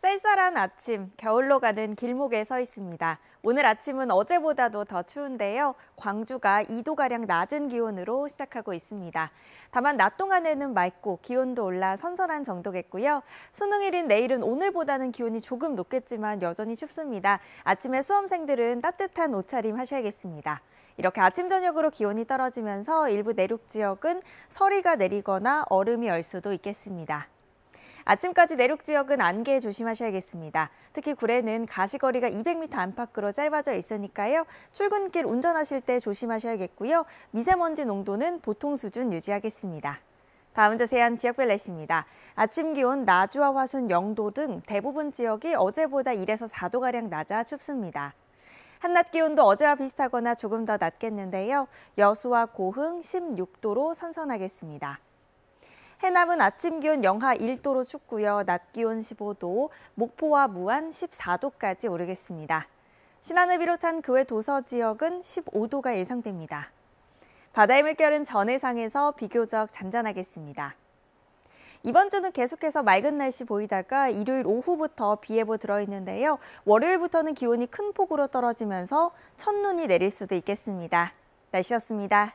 쌀쌀한 아침, 겨울로 가는 길목에 서 있습니다. 오늘 아침은 어제보다도 더 추운데요. 광주가 2도가량 낮은 기온으로 시작하고 있습니다. 다만 낮 동안에는 맑고 기온도 올라 선선한 정도겠고요. 수능일인 내일은 오늘보다는 기온이 조금 높겠지만 여전히 춥습니다. 아침에 수험생들은 따뜻한 옷차림 하셔야겠습니다. 이렇게 아침 저녁으로 기온이 떨어지면서 일부 내륙 지역은 서리가 내리거나 얼음이 얼 수도 있겠습니다. 아침까지 내륙 지역은 안개 조심하셔야겠습니다. 특히 구례는 가시거리가 200m 안팎으로 짧아져 있으니까요. 출근길 운전하실 때 조심하셔야겠고요. 미세먼지 농도는 보통 수준 유지하겠습니다. 다음 자세한 지역별 날씨입니다. 아침 기온 나주와 화순 영도등 대부분 지역이 어제보다 1에서 4도가량 낮아 춥습니다. 한낮 기온도 어제와 비슷하거나 조금 더 낮겠는데요. 여수와 고흥 16도로 선선하겠습니다. 해남은 아침 기온 영하 1도로 춥고요. 낮 기온 15도, 목포와 무안 14도까지 오르겠습니다. 신안을 비롯한 그 외 도서 지역은 15도가 예상됩니다. 바다의 물결은 전해상에서 비교적 잔잔하겠습니다. 이번 주는 계속해서 맑은 날씨 보이다가 일요일 오후부터 비 예보 뭐 들어있는데요. 월요일부터는 기온이 큰 폭으로 떨어지면서 첫눈이 내릴 수도 있겠습니다. 날씨였습니다.